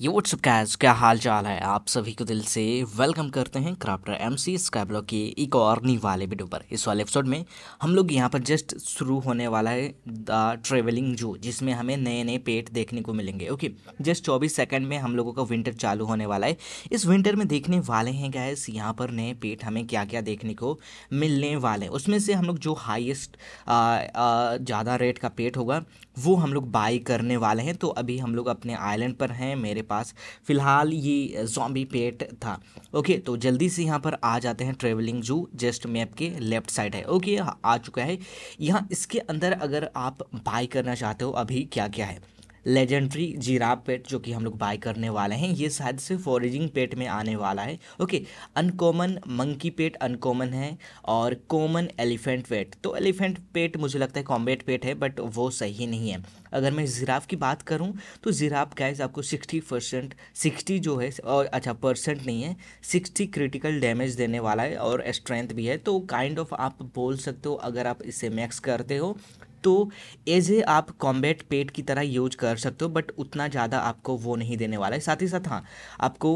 ये व्हाट्सअप कैज क्या हाल चाल है आप सभी को दिल से वेलकम करते हैं क्राफ्टर एम सी स्काईब्लॉक के एक और नी वाले वीडियो पर इस वाले एपिसोड में हम लोग यहाँ पर जस्ट शुरू होने वाला है द ट्रेवलिंग जू जिसमें हमें नए नए पेट देखने को मिलेंगे ओके जस्ट 24 सेकंड में हम लोगों का विंटर चालू होने वाला है इस विंटर में देखने वाले हैं गैस यहाँ पर नए पेट हमें क्या क्या देखने को मिलने वाले हैं उसमें से हम लोग जो हाइएस्ट ज़्यादा रेट का पेट होगा वो हम लोग बाई करने वाले हैं तो अभी हम लोग अपने आइलैंड पर हैं मेरे पास फ़िलहाल ये जॉम्बी पेट था ओके तो जल्दी से यहाँ पर आ जाते हैं ट्रेवलिंग जू जस्ट मैप के लेफ्ट साइड है ओके आ चुका है यहाँ इसके अंदर अगर आप बाई करना चाहते हो अभी क्या क्या है लेजेंड्री जीराब पेट जो कि हम लोग बाय करने वाले हैं ये शायद से फॉरेजिंग पेट में आने वाला है okay uncommon monkey pet uncommon है और कॉमन एलिफेंट पेट तो एलिफेंट पेट मुझे लगता है कॉम्बेट पेट है बट वो सही नहीं है अगर मैं ज़िराफ की बात करूं तो ज़िराफ गैस आपको सिक्सटी परसेंट सिक्सटी जो है और अच्छा परसेंट नहीं है सिक्सटी क्रिटिकल डैमेज देने वाला है और स्ट्रेंथ भी है तो काइंड kind ऑफ of आप बोल सकते हो अगर आप इसे मैक्स करते हो तो एज ए आप कॉम्बैट पेट की तरह यूज कर सकते हो बट उतना ज़्यादा आपको वो नहीं देने वाला है साथ ही साथ हाँ आपको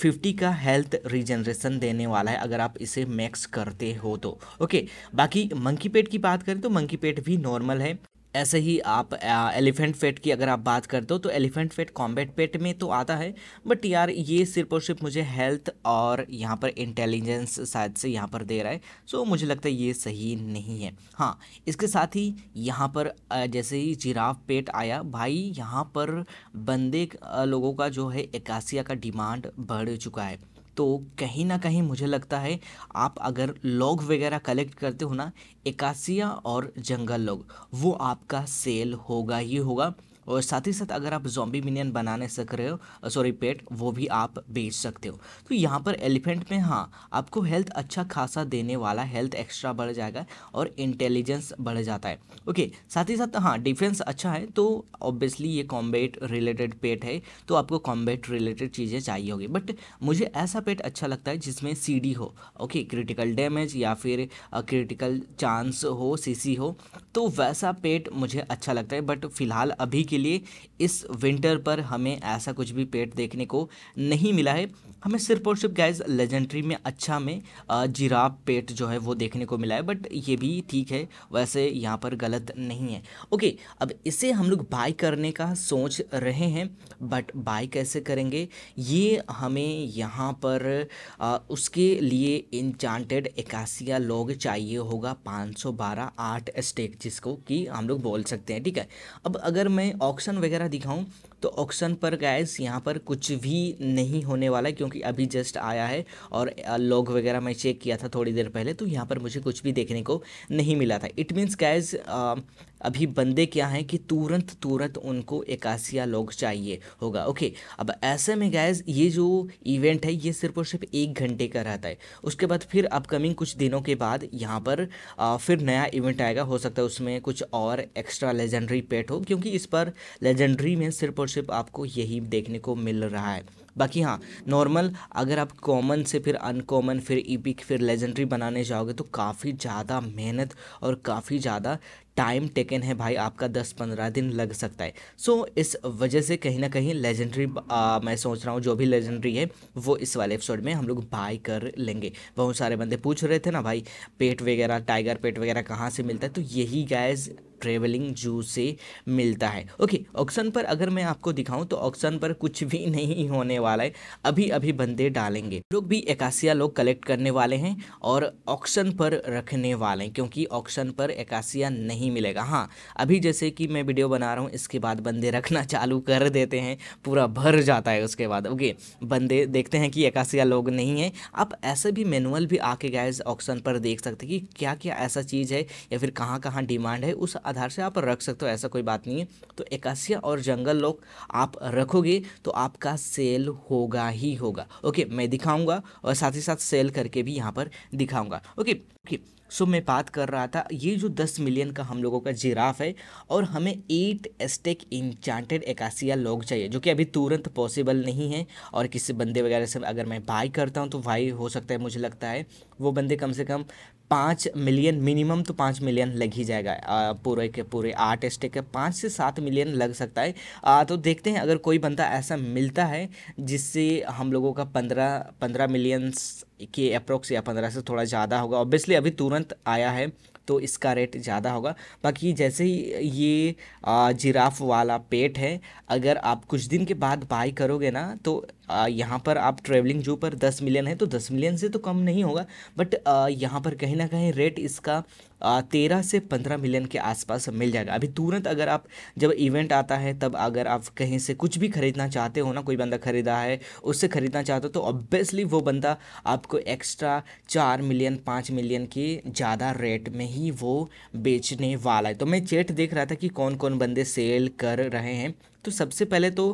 फिफ्टी का हेल्थ रिजनरेशन देने वाला है अगर आप इसे मैक्स करते हो तो ओके बाकी मंकी पेट की बात करें तो मंकी पेट भी नॉर्मल है ऐसे ही आप एलिफेंट फेट की अगर आप बात करते हो तो एलिफेंट फेट कॉम्बैट पेट में तो आता है बट यार ये सिर्फ और सिर्फ मुझे हेल्थ और यहाँ पर इंटेलिजेंस शायद से यहाँ पर दे रहा है सो so, मुझे लगता है ये सही नहीं है हाँ इसके साथ ही यहाँ पर जैसे ही जिराफ पेट आया भाई यहाँ पर बंदे लोगों का जो है एकासिया का डिमांड बढ़ चुका है तो कहीं ना कहीं मुझे लगता है आप अगर लॉग वगैरह कलेक्ट करते हो ना एकासिया और जंगल लॉग वो आपका सेल होगा ही होगा और साथ ही साथ अगर आप जॉम्बी मिनियन बनाने सक रहे हो सॉरी पेट वो भी आप बेच सकते हो तो यहाँ पर एलिफेंट में हाँ आपको हेल्थ अच्छा खासा देने वाला हेल्थ एक्स्ट्रा बढ़ जाएगा और इंटेलिजेंस बढ़ जाता है ओके साथ ही साथ हाँ डिफेंस अच्छा है तो ऑब्वियसली ये कॉम्बेट रिलेटेड पेट है तो आपको कॉम्बेट रिलेटेड चीज़ें चाहिए होगी बट मुझे ऐसा पेट अच्छा लगता है जिसमें सी हो ओके क्रिटिकल डैमेज या फिर क्रिटिकल चांस हो सी हो तो वैसा पेट मुझे अच्छा लगता है बट फिलहाल अभी की के लिए इस विंटर पर हमें ऐसा कुछ भी पेट देखने को नहीं मिला है हमें सिर्फ और सिर्फ गैस लेजेंड्री में अच्छा में जिराब पेट जो है वो देखने को मिला है बट ये भी ठीक है वैसे यहाँ पर गलत नहीं है ओके अब इसे हम लोग बाय करने का सोच रहे हैं बट बाय कैसे करेंगे ये हमें यहाँ पर आ, उसके लिए इंचांटेड एकासिया लोग चाहिए होगा 512 आर्ट स्टेक जिसको कि हम लोग बोल सकते हैं ठीक है अब अगर मैं ऑक्शन वगैरह दिखाऊँ तो ऑक्शन पर गैस यहाँ पर कुछ भी नहीं होने वाला है क्योंकि अभी जस्ट आया है और लॉग वगैरह मैं चेक किया था थोड़ी देर पहले तो यहाँ पर मुझे कुछ भी देखने को नहीं मिला था इट मीन्स गैज़ अभी बंदे क्या हैं कि तुरंत तुरंत उनको एकासिया लॉग चाहिए होगा ओके अब ऐसे में गैज़ ये जो इवेंट है ये सिर्फ और सिर्फ एक घंटे का रहता है उसके बाद फिर अपकमिंग कुछ दिनों के बाद यहाँ पर आ, फिर नया इवेंट आएगा हो सकता है उसमें कुछ और एक्स्ट्रा लेजेंडरी पेट हो क्योंकि इस पर लेजेंडरी में सिर्फ और सिर्फ आपको यही देखने को मिल रहा है बाकी हाँ नॉर्मल अगर आप कॉमन से फिर अनकॉमन फिर ईपिक e फिर लेजेंडरी बनाने जाओगे तो काफ़ी ज़्यादा मेहनत और काफ़ी ज़्यादा टाइम टेकन है भाई आपका दस पंद्रह दिन लग सकता है सो so, इस वजह से कहीं ना कहीं लेजेंडरी मैं सोच रहा हूँ जो भी लेजेंडरी है वो इस वाले एपिसोड में हम लोग बाय कर लेंगे बहुत सारे बंदे पूछ रहे थे ना भाई पेट वगैरह टाइगर पेट वगैरह कहाँ से मिलता है तो यही गैस ट्रेवलिंग जू से मिलता है ओके ऑक्शन पर अगर मैं आपको दिखाऊं तो ऑक्शन पर कुछ भी नहीं होने वाला है अभी अभी बंदे डालेंगे लोग भी एकासिया लोग कलेक्ट करने वाले हैं और ऑक्शन पर रखने वाले हैं क्योंकि ऑक्शन पर एकासिया नहीं मिलेगा हाँ अभी जैसे कि मैं वीडियो बना रहा हूँ इसके बाद बंदे रखना चालू कर देते हैं पूरा भर जाता है उसके बाद ओके बंदे देखते हैं कि एकासिया लोग नहीं है आप ऐसे भी मैनुअल भी आके गए ऑक्शन पर देख सकते कि क्या क्या ऐसा चीज़ है या फिर कहाँ कहाँ डिमांड है उस आधार से आप रख सकते हो ऐसा कोई बात नहीं है तो एकासिया और जंगल लोग आप रखोगे तो आपका सेल होगा ही होगा ओके मैं दिखाऊंगा और साथ ही साथ सेल करके भी यहाँ पर दिखाऊंगा ओके ओके सो मैं बात कर रहा था ये जो दस मिलियन का हम लोगों का जिराफ है और हमें eight stack enchanted acacia log चाहिए जो कि अभी तुरंत पॉसिबल नहीं है और किसी बंदे वगैरह से अगर मैं बाई करता हूँ तो भाई हो सकता है मुझे लगता है वो बंदे कम से कम पाँच मिलियन मिनिमम तो पाँच मिलियन लग ही जाएगा पूरे के पूरे आठ स्टे के पाँच से सात मिलियन लग सकता है आ, तो देखते हैं अगर कोई बंदा ऐसा मिलता है जिससे हम लोगों का पंद्रह पंद्रह मिलियंस के अप्रोक्स या पंद्रह से थोड़ा ज़्यादा होगा ऑब्वियसली अभी तुरंत आया है तो इसका रेट ज़्यादा होगा बाकी जैसे ही ये जिराफ वाला पेट है अगर आप कुछ दिन के बाद बाई करोगे ना तो यहाँ पर आप ट्रेवलिंग जो पर दस मिलियन है तो दस मिलियन से तो कम नहीं होगा बट यहाँ पर कहीं ना कहीं रेट इसका तेरह से पंद्रह मिलियन के आसपास मिल जाएगा अभी तुरंत अगर आप जब इवेंट आता है तब अगर आप कहीं से कुछ भी खरीदना चाहते हो ना कोई बंदा खरीदा है उससे खरीदना चाहते हो तो ऑब्वियसली वो बंदा आपको एक्स्ट्रा चार मिलियन पाँच मिलियन के ज़्यादा रेट में ही वो बेचने वाला है तो मैं चैट देख रहा था कि कौन कौन बंदे सेल कर रहे हैं तो सबसे पहले तो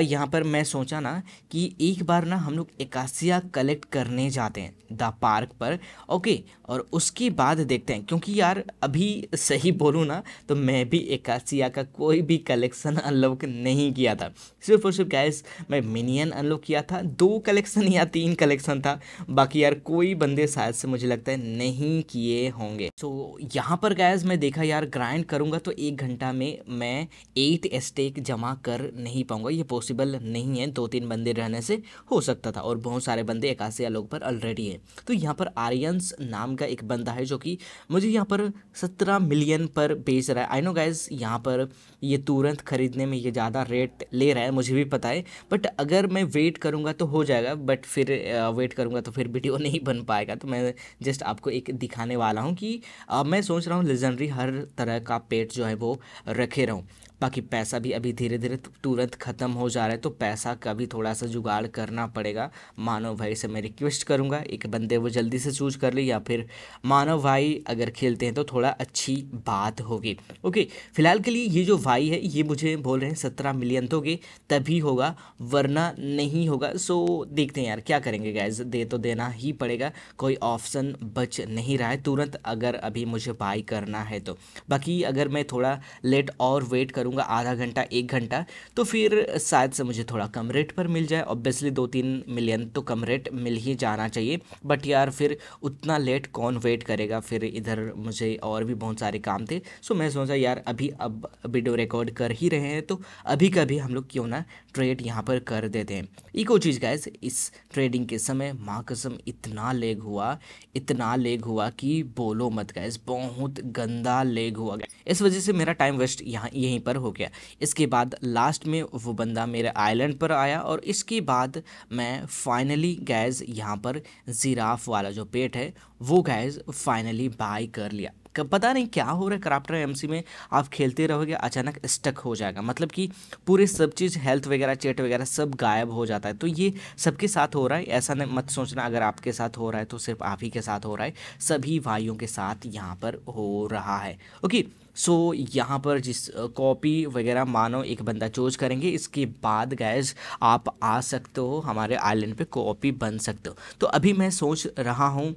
यहाँ पर मैं सोचा ना कि एक बार ना हम लोग एकासिया कलेक्ट करने जाते हैं द पार्क पर ओके और उसके बाद देखते हैं क्योंकि यार अभी सही बोलूँ ना तो मैं भी एकासिया का कोई भी कलेक्शन अनलॉक नहीं किया था सिर्फ और सिर्फ गैस मैं मिनियन अनलॉक किया था दो कलेक्शन या तीन कलेक्शन था बाकी यार कोई बंदे शायद से मुझे लगता है नहीं किए होंगे तो यहाँ पर गैस मैं देखा यार ग्राइंड करूँगा तो एक घंटा में मैं एट स्टेक जमा वहाँ कर नहीं पाऊँगा ये पॉसिबल नहीं है दो तीन बंदे रहने से हो सकता था और बहुत सारे बंदे इक्यासी लोग पर ऑलरेडी हैं तो यहाँ पर आर्यंस नाम का एक बंदा है जो कि मुझे यहाँ पर सत्रह मिलियन पर बेच रहा है आई नो गाइज यहाँ पर ये तुरंत ख़रीदने में ये ज़्यादा रेट ले रहा है मुझे भी पता है बट अगर मैं वेट करूँगा तो हो जाएगा बट फिर वेट uh, करूँगा तो फिर वीडियो नहीं बन पाएगा तो मैं जस्ट आपको एक दिखाने वाला हूँ कि uh, मैं सोच रहा हूँ लेजेंडरी हर तरह का पेट जो है वो रखे रहूँ बाकी पैसा भी अभी धीरे धीरे तुरंत ख़त्म हो जा रहा है तो पैसा का भी थोड़ा सा जुगाड़ करना पड़ेगा मानव भाई से मैं रिक्वेस्ट करूँगा एक बंदे वो जल्दी से चूज कर ले या फिर मानव भाई अगर खेलते हैं तो थोड़ा अच्छी बात होगी ओके फिलहाल के लिए ये जो भाई है ये मुझे बोल रहे हैं सत्रह मिलियन तो के तभी होगा वरना नहीं होगा सो देखते हैं यार क्या करेंगे गैज दे तो देना ही पड़ेगा कोई ऑप्शन बच नहीं रहा है तुरंत अगर अभी मुझे बाई करना है तो बाकी अगर मैं थोड़ा लेट और वेट करूँ करूँगा आधा घंटा एक घंटा तो फिर शायद से मुझे थोड़ा कम रेट पर मिल जाए ऑब्वियसली दो तीन मिलियन तो कम रेट मिल ही जाना चाहिए बट यार फिर उतना लेट कौन वेट करेगा फिर इधर मुझे और भी बहुत सारे काम थे सो मैं सोचा यार अभी अब वीडियो रिकॉर्ड कर ही रहे हैं तो अभी कभी हम लोग क्यों ना ट्रेड यहाँ पर कर देते हैं इको चीज़ गैस इस ट्रेडिंग के समय माँ कसम इतना लेग हुआ इतना लेग हुआ कि बोलो मत गैस बहुत गंदा लेग हुआ इस वजह से मेरा टाइम वेस्ट यहाँ यहीं पर हो गया इसके बाद लास्ट में वो बंदा मेरे आइलैंड पर आया और इसके बाद मैं फाइनली गैज़ यहाँ पर ज़िराफ़ वाला जो पेट है वो गैज़ फाइनली बाई कर लिया कब पता नहीं क्या हो रहा है क्राफ्टर सी में आप खेलते रहोगे अचानक स्टक हो जाएगा मतलब कि पूरे सब चीज़ हेल्थ वगैरह चेट वगैरह सब गायब हो जाता है तो ये सबके साथ हो रहा है ऐसा नहीं मत सोचना अगर आपके साथ हो रहा है तो सिर्फ आप ही के साथ हो रहा है सभी भाइयों के साथ यहाँ पर हो रहा है ओके सो so, यहाँ पर जिस कॉपी वगैरह मानो एक बंदा चूज करेंगे इसके बाद गैज आप आ सकते हो हमारे आइलैंड पे कॉपी बन सकते हो तो अभी मैं सोच रहा हूँ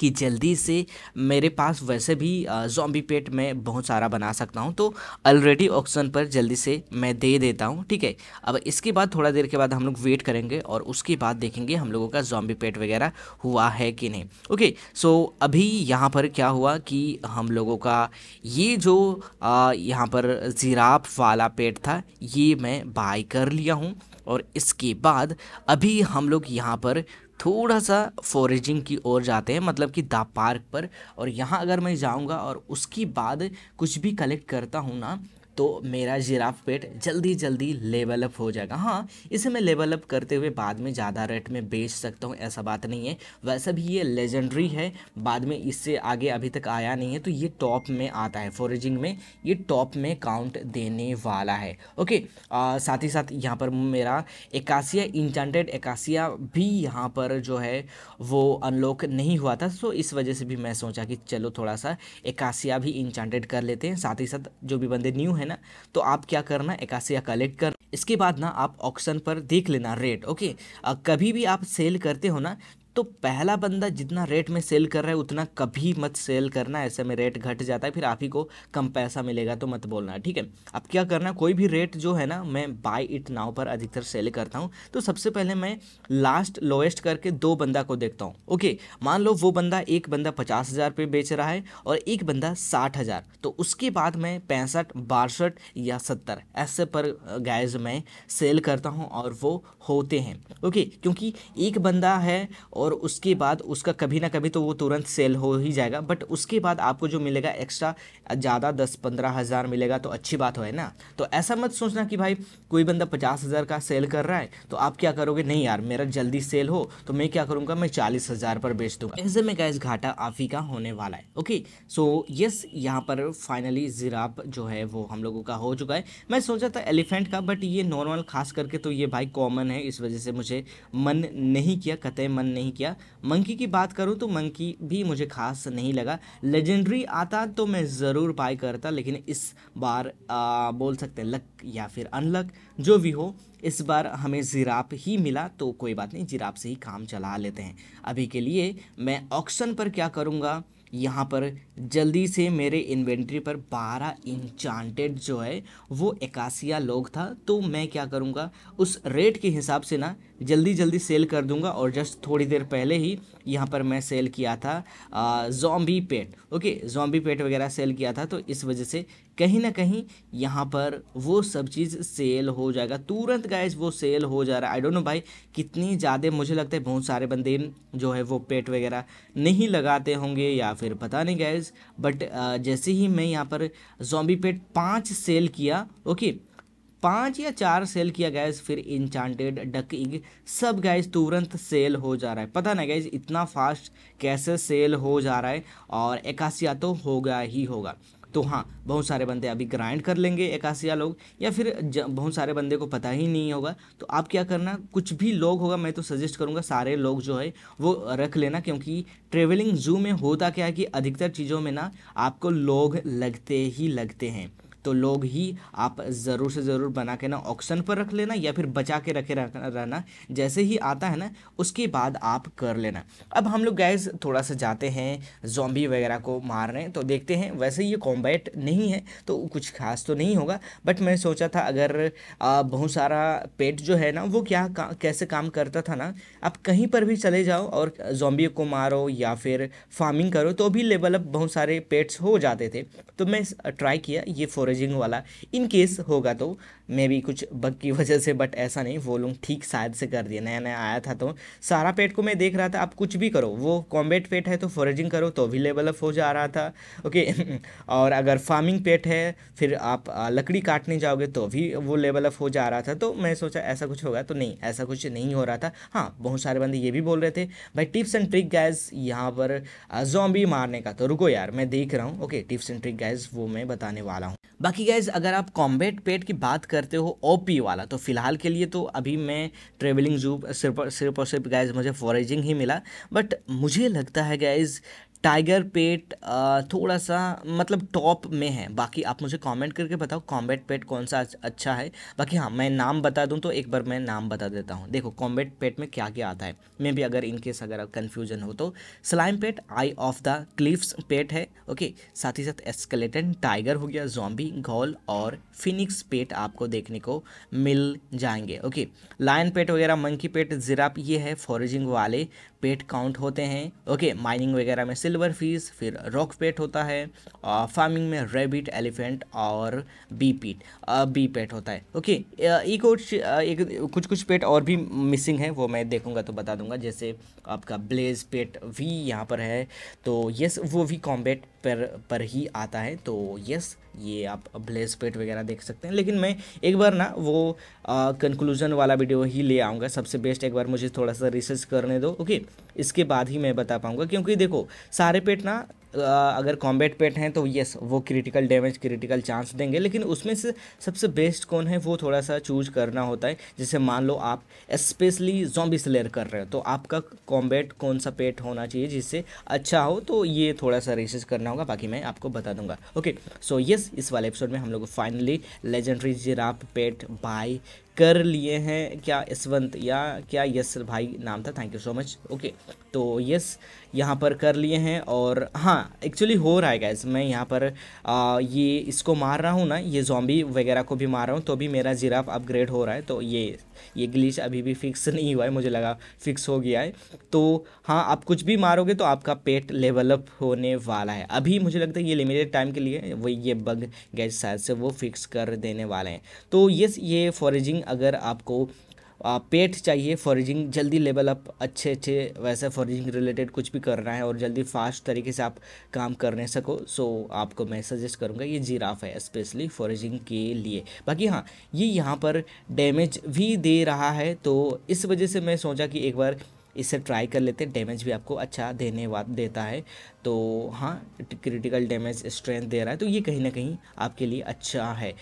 कि जल्दी से मेरे पास वैसे भी जॉम्बी पेट मैं बहुत सारा बना सकता हूँ तो ऑलरेडी ऑक्सीजन पर जल्दी से मैं दे देता हूँ ठीक है अब इसके बाद थोड़ा देर के बाद हम लोग वेट करेंगे और उसके बाद देखेंगे हम लोगों का जॉम्बी पेट वगैरह हुआ है कि नहीं ओके सो अभी यहाँ पर क्या हुआ कि हम लोगों का ये जो यहाँ पर जिराफ वाला पेट था ये मैं बाय कर लिया हूँ और इसके बाद अभी हम लोग यहाँ पर थोड़ा सा फॉरेजिंग की ओर जाते हैं मतलब कि दा पार्क पर और यहाँ अगर मैं जाऊँगा और उसके बाद कुछ भी कलेक्ट करता हूँ ना तो मेरा जिराफ पेट जल्दी जल्दी लेवल अप हो जाएगा हाँ इसे मैं लेवल अप करते हुए बाद में ज़्यादा रेट में बेच सकता हूँ ऐसा बात नहीं है वैसे भी ये लेजेंडरी है बाद में इससे आगे अभी तक आया नहीं है तो ये टॉप में आता है फोरेजिंग में ये टॉप में काउंट देने वाला है ओके आ, साथ ही साथ यहाँ पर मेरा एकासिया इंटेंटेड एकासिया भी यहाँ पर जो है वो अनलॉक नहीं हुआ था सो इस वजह से भी मैं सोचा कि चलो थोड़ा सा एकासिया भी इंटेंटेड कर लेते हैं साथ ही साथ जो भी बंदे न्यू हैं ना तो आप क्या करना एकासिया कलेक्ट कर इसके बाद ना आप ऑक्शन पर देख लेना रेट ओके कभी भी आप सेल करते हो ना तो पहला बंदा जितना रेट में सेल कर रहा है उतना कभी मत सेल करना ऐसे में रेट घट जाता है फिर आप ही को कम पैसा मिलेगा तो मत बोलना ठीक है अब क्या करना कोई भी रेट जो है ना मैं बाय इट नाव पर अधिकतर सेल करता हूँ तो सबसे पहले मैं लास्ट लोएस्ट करके दो बंदा को देखता हूँ ओके मान लो वो बंदा एक बंदा पचास हज़ार पे बेच रहा है और एक बंदा साठ हज़ार तो उसके बाद मैं पैंसठ बासठ या सत्तर ऐसे पर गैज मैं सेल करता हूँ और वो होते हैं ओके क्योंकि एक बंदा है और उसके बाद उसका कभी ना कभी तो वो तुरंत सेल हो ही जाएगा बट उसके बाद आपको जो मिलेगा एक्स्ट्रा ज़्यादा दस पंद्रह हज़ार मिलेगा तो अच्छी बात हो है ना तो ऐसा मत सोचना कि भाई कोई बंदा पचास हज़ार का सेल कर रहा है तो आप क्या करोगे नहीं यार मेरा जल्दी सेल हो तो मैं क्या करूँगा मैं चालीस हज़ार पर बेच दूँगा ऐसे में गैस घाटा आप ही का होने वाला है ओके सो यस यहाँ पर फाइनली ज़िराप जो है वो हम लोगों का हो चुका है मैं सोचा था एलिफेंट का बट ये नॉर्मल खास करके तो ये भाई कॉमन है इस वजह से मुझे मन नहीं किया कतई मन नहीं नहीं किया मंकी की बात करूँ तो मंकी भी मुझे खास नहीं लगा लेजेंडरी आता तो मैं ज़रूर बाय करता लेकिन इस बार आ, बोल सकते हैं लक या फिर अनलक जो भी हो इस बार हमें ज़िराप ही मिला तो कोई बात नहीं ज़िराप से ही काम चला लेते हैं अभी के लिए मैं ऑक्शन पर क्या करूँगा यहाँ पर जल्दी से मेरे इन्वेंट्री पर 12 इंचांटेड जो है वो इक्यासिया लोग था तो मैं क्या करूँगा उस रेट के हिसाब से ना जल्दी जल्दी सेल कर दूंगा और जस्ट थोड़ी देर पहले ही यहाँ पर मैं सेल किया था zombie pet okay zombie pet वगैरह सेल किया था तो इस वजह से कहीं ना कहीं यहाँ पर वो सब चीज़ सेल हो जाएगा तुरंत गाइज वो सेल हो जा रहा है आई डोंट नो भाई कितनी ज़्यादा मुझे लगता है बहुत सारे बंदे जो है वो पेट वगैरह नहीं लगाते होंगे या फिर पता नहीं गाइज बट जैसे ही मैं यहाँ पर जॉम्बी पेट पाँच सेल किया ओके पाँच या चार सेल किया गैस फिर इंचांटेड डक इग सब गैस तुरंत सेल हो जा रहा है पता नहीं गैस इतना फास्ट कैसे सेल हो जा रहा है और एकासिया तो होगा ही होगा तो हाँ बहुत सारे बंदे अभी ग्राइंड कर लेंगे एकासिया लोग या फिर बहुत सारे बंदे को पता ही नहीं होगा तो आप क्या करना कुछ भी लोग होगा मैं तो सजेस्ट करूँगा सारे लोग जो है वो रख लेना क्योंकि ट्रेवलिंग जू में होता क्या है कि अधिकतर चीज़ों में ना आपको लोग लगते ही लगते हैं तो लोग ही आप ज़रूर से ज़रूर बना के ना ऑक्शन पर रख लेना या फिर बचा के रखे रहना जैसे ही आता है ना उसके बाद आप कर लेना अब हम लोग गैस थोड़ा सा जाते हैं जॉम्बी वगैरह को मारने तो देखते हैं वैसे ये कॉम्बैट नहीं है तो कुछ खास तो नहीं होगा बट मैं सोचा था अगर बहुत सारा पेट जो है ना वो क्या का, कैसे काम करता था ना आप कहीं पर भी चले जाओ और जॉम्बी को मारो या फिर फार्मिंग करो तो भी लेवल अप बहुत सारे पेट्स हो जाते थे तो मैं ट्राई किया ये फॉर एवरेजिंग वाला इन केस होगा तो मे भी कुछ बग की वजह से बट ऐसा नहीं वो लोग ठीक शायद से कर दिए नया नया आया था तो सारा पेट को मैं देख रहा था आप कुछ भी करो वो कॉम्बेट पेट है तो फोरेजिंग करो तो भी लेवल अप हो जा रहा था ओके और अगर फार्मिंग पेट है फिर आप लकड़ी काटने जाओगे तो भी वो लेवल अप हो जा रहा था तो मैं सोचा ऐसा कुछ होगा तो नहीं ऐसा कुछ नहीं हो रहा था हाँ बहुत सारे बंदे ये भी बोल रहे थे भाई टिप्स एंड ट्रिक गैस यहाँ पर जॉम्बी मारने का तो रुको यार मैं देख रहा हूँ okay tips and trick guys वो मैं बताने वाला हूँ बाकी गैज अगर आप कॉम्बेट पेट की बात करते हो ओ वाला तो फिलहाल के लिए तो अभी मैं ट्रेवलिंग जू सिर्फ सिर्फ और सिर्फ गैज मुझे फॉरेजिंग ही मिला बट मुझे लगता है गैज टाइगर पेट थोड़ा सा मतलब टॉप में है बाकी आप मुझे कमेंट करके बताओ कॉम्बेट पेट कौन सा अच्छा है बाकी हाँ मैं नाम बता दूं तो एक बार मैं नाम बता देता हूँ देखो कॉम्बेट पेट में क्या क्या आता है मे भी अगर इनकेस अगर कन्फ्यूजन हो तो slime pet eye of the cliffs pet है ओके साथ ही साथ एस्केलेटन टाइगर हो गया जॉम्बी घोल और फिनिक्स पेट आपको देखने को मिल जाएंगे ओके लाइन पेट वगैरह मंकी पेट जिराप ये है फॉरेजिंग वाले पेट काउंट होते हैं ओके माइनिंग वगैरह में सिल्वर फीस फिर रॉक पेट होता है और फार्मिंग में रेबिट एलिफेंट और बी पीट बी पेट होता है ओके एक और एक कुछ कुछ पेट और भी मिसिंग है वो मैं देखूंगा तो बता दूंगा जैसे आपका ब्लेज पेट वी यहाँ पर है तो यस वो भी कॉम्बेट पर पर ही आता है तो यस ये आप ब्लेस पेट वगैरह देख सकते हैं लेकिन मैं एक बार ना वो कंक्लूजन वाला वीडियो ही ले आऊँगा सबसे बेस्ट एक बार मुझे थोड़ा सा रिसर्च करने दो ओके इसके बाद ही मैं बता पाऊँगा क्योंकि देखो सारे पेट ना अगर कॉम्बैट पेट हैं तो यस वो क्रिटिकल डैमेज क्रिटिकल चांस देंगे लेकिन उसमें से सबसे बेस्ट कौन है वो थोड़ा सा चूज करना होता है जैसे मान लो आप स्पेशली जॉम्बी स्लेयर कर रहे हो तो आपका कॉम्बैट कौन सा पेट होना चाहिए जिससे अच्छा हो तो ये थोड़ा सा रिसर्च करना होगा बाकी मैं आपको बता दूंगा ओके सो येस इस वाले एपिसोड में हम लोग finally legendary giraffe pet buy कर लिए हैं क्या यसवंत या क्या यस भाई नाम था thank you so much okay तो यस यहाँ पर कर लिए हैं और हाँ एक्चुअली हो रहा है गैस मैं यहाँ पर आ, ये इसको मार रहा हूँ ना ये जॉम्बी वगैरह को भी मार रहा हूँ तो भी मेरा जिराफ अपग्रेड हो रहा है तो ये ये ग्लिच अभी भी फिक्स नहीं हुआ है मुझे लगा फिक्स हो गया है तो हाँ आप कुछ भी मारोगे तो आपका पेट लेवलअप होने वाला है अभी मुझे लगता है ये लिमिटेड टाइम के लिए वही ये बग गैस शायद से वो फिक्स कर देने वाले हैं तो यस ये फॉरेजिंग अगर आपको पेट चाहिए फॉरेजिंग जल्दी लेवल अप अच्छे अच्छे वैसे फॉरेजिंग रिलेटेड कुछ भी करना है और जल्दी फास्ट तरीके से आप काम करने सको सो आपको मैं सजेस्ट करूँगा ये जीराफ है स्पेशली फॉरेजिंग के लिए बाकी हाँ ये यहाँ पर डैमेज भी दे रहा है तो इस वजह से मैं सोचा कि एक बार इसे ट्राई कर लेते हैं डैमेज भी आपको अच्छा देने वा देता है तो हाँ क्रिटिकल डैमेज स्ट्रेंथ दे रहा है तो ये कहीं ना कहीं आपके लिए अच्छा है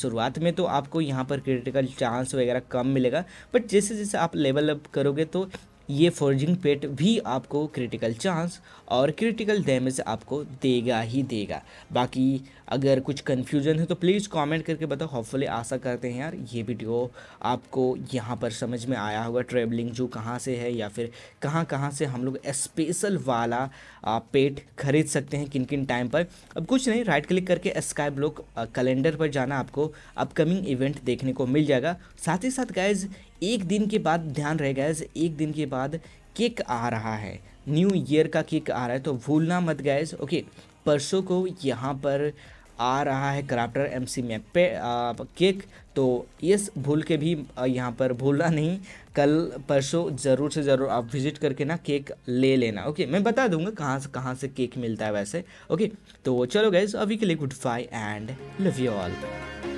शुरुआत में तो आपको यहाँ पर क्रिटिकल चांस वगैरह कम मिलेगा बट जैसे जैसे आप लेवल अप करोगे तो ये फोर्जिंग पेट भी आपको क्रिटिकल चांस और क्रिटिकल डैमेज आपको देगा ही देगा बाकी अगर कुछ कन्फ्यूजन है तो प्लीज़ कमेंट करके बताओ होपफुली आशा करते हैं यार ये वीडियो आपको यहाँ पर समझ में आया होगा ट्रेवलिंग जो कहाँ से है या फिर कहाँ कहाँ से हम लोग स्पेशल वाला पेट खरीद सकते हैं किन किन टाइम पर अब कुछ नहीं राइट क्लिक करके स्काई ब्लॉक कैलेंडर पर जाना आपको अपकमिंग इवेंट देखने को मिल जाएगा साथ ही साथ गाइज एक दिन के बाद ध्यान रहे गैस एक दिन के बाद केक आ रहा है न्यू ईयर का केक आ रहा है तो भूलना मत गैस ओके परसों को यहाँ पर आ रहा है क्राफ्टर एम सी मैप पे आ, केक तो यस भूल के भी यहाँ पर भूलना नहीं कल परसों ज़रूर से ज़रूर आप विज़िट करके ना केक ले लेना ओके मैं बता दूंगा कहाँ से कहाँ से केक मिलता है वैसे ओके तो चलो गैस अभी के लिए goodbye and love you all